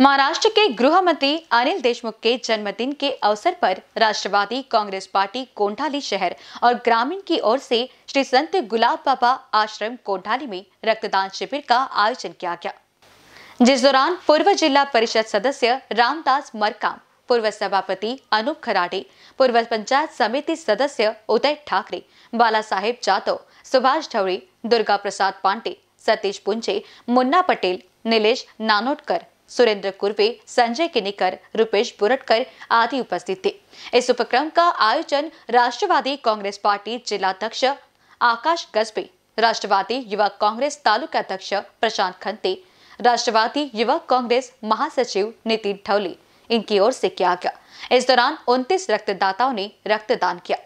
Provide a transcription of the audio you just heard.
महाराष्ट्र के गृह मंत्री अनिल देशमुख के जन्मदिन के अवसर पर राष्ट्रवादी कांग्रेस पार्टी कोंढाली शहर और ग्रामीण की ओर से श्री संत गुलाब बाबा आश्रम कोंढाली में रक्तदान शिविर का आयोजन किया गया जिस दौरान पूर्व जिला परिषद सदस्य रामदास मरकाम पूर्व सभापति अनूप खराडे पूर्व पंचायत समिति सदस्य उदय ठाकरे बाला साहेब जाधव सुभाष ढवरी दुर्गा प्रसाद पांडे सतीश पुंजे मुन्ना पटेल नीलेष नानोटकर सुरेंद्र कुर्वे संजय किनिकर रुपेश बुरटकर आदि उपस्थित थे इस उपक्रम का आयोजन राष्ट्रवादी कांग्रेस पार्टी जिलाध्यक्ष आकाश गजबे राष्ट्रवादी युवा कांग्रेस तालुका अध्यक्ष प्रशांत खंते राष्ट्रवादी युवा कांग्रेस महासचिव नितिन ठवले इनकी ओर से किया गया इस दौरान उनतीस रक्तदाताओं ने रक्तदान किया